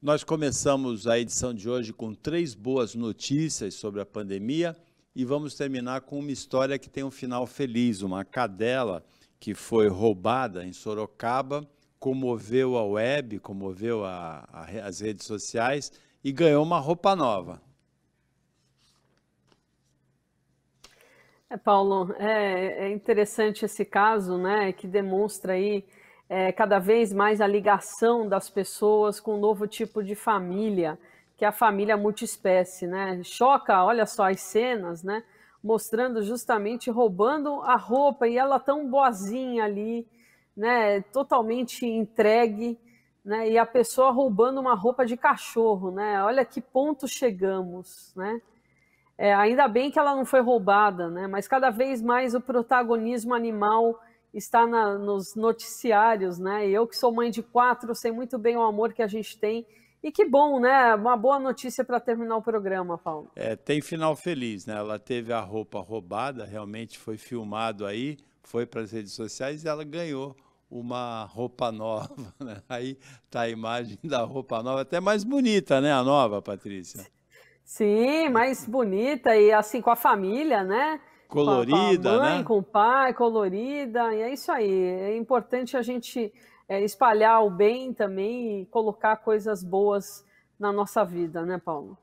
Nós começamos a edição de hoje com três boas notícias sobre a pandemia e vamos terminar com uma história que tem um final feliz. Uma cadela que foi roubada em Sorocaba comoveu a web, comoveu a, a, as redes sociais e ganhou uma roupa nova. É, Paulo, é, é interessante esse caso, né, que demonstra aí é, cada vez mais a ligação das pessoas com um novo tipo de família, que é a família multiespécie, né? Choca, olha só as cenas, né? Mostrando justamente roubando a roupa e ela tão boazinha ali, né? Totalmente entregue, né? E a pessoa roubando uma roupa de cachorro, né? Olha que ponto chegamos, né? É, ainda bem que ela não foi roubada, né? Mas cada vez mais o protagonismo animal está na, nos noticiários, né? eu que sou mãe de quatro, sei muito bem o amor que a gente tem. E que bom, né? Uma boa notícia para terminar o programa, Paulo. É, tem final feliz, né? Ela teve a roupa roubada, realmente foi filmado aí, foi para as redes sociais e ela ganhou uma roupa nova, né? Aí tá a imagem da roupa nova, até mais bonita, né? A nova, Patrícia. Sim, mais bonita e assim com a família, né? colorida, com a mãe, né? com o pai, colorida, e é isso aí. É importante a gente é, espalhar o bem também e colocar coisas boas na nossa vida, né, Paulo?